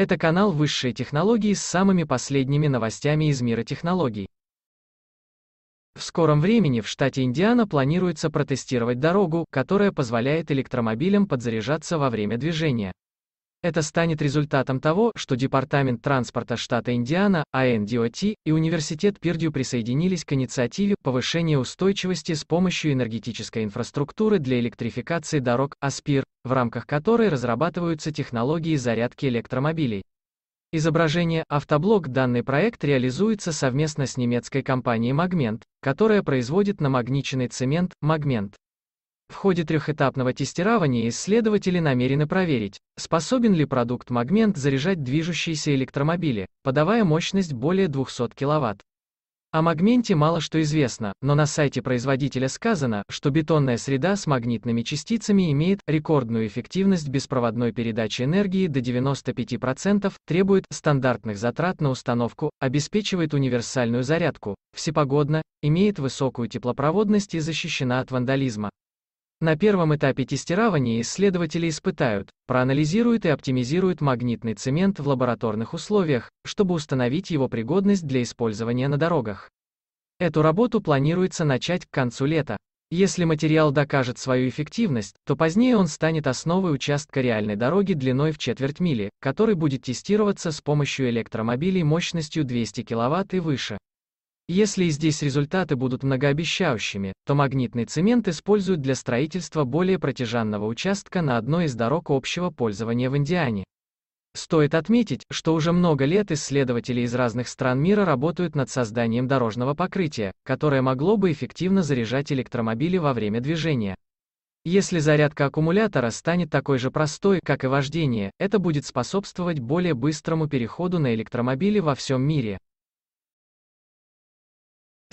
Это канал «Высшие технологии» с самыми последними новостями из мира технологий. В скором времени в штате Индиана планируется протестировать дорогу, которая позволяет электромобилям подзаряжаться во время движения. Это станет результатом того, что Департамент транспорта штата Индиана, АНДОТ и Университет Пердью присоединились к инициативе повышения устойчивости с помощью энергетической инфраструктуры для электрификации дорог АСПИР, в рамках которой разрабатываются технологии зарядки электромобилей. Изображение «Автоблок» данный проект реализуется совместно с немецкой компанией «Магмент», которая производит намагниченный цемент «Магмент». В ходе трехэтапного тестирования исследователи намерены проверить, способен ли продукт Магмент заряжать движущиеся электромобили, подавая мощность более 200 кВт. О Магменте мало что известно, но на сайте производителя сказано, что бетонная среда с магнитными частицами имеет рекордную эффективность беспроводной передачи энергии до 95%, требует стандартных затрат на установку, обеспечивает универсальную зарядку, всепогодно, имеет высокую теплопроводность и защищена от вандализма. На первом этапе тестирования исследователи испытают, проанализируют и оптимизируют магнитный цемент в лабораторных условиях, чтобы установить его пригодность для использования на дорогах. Эту работу планируется начать к концу лета. Если материал докажет свою эффективность, то позднее он станет основой участка реальной дороги длиной в четверть мили, который будет тестироваться с помощью электромобилей мощностью 200 кВт и выше. Если и здесь результаты будут многообещающими, то магнитный цемент используют для строительства более протяжанного участка на одной из дорог общего пользования в Индиане. Стоит отметить, что уже много лет исследователи из разных стран мира работают над созданием дорожного покрытия, которое могло бы эффективно заряжать электромобили во время движения. Если зарядка аккумулятора станет такой же простой, как и вождение, это будет способствовать более быстрому переходу на электромобили во всем мире.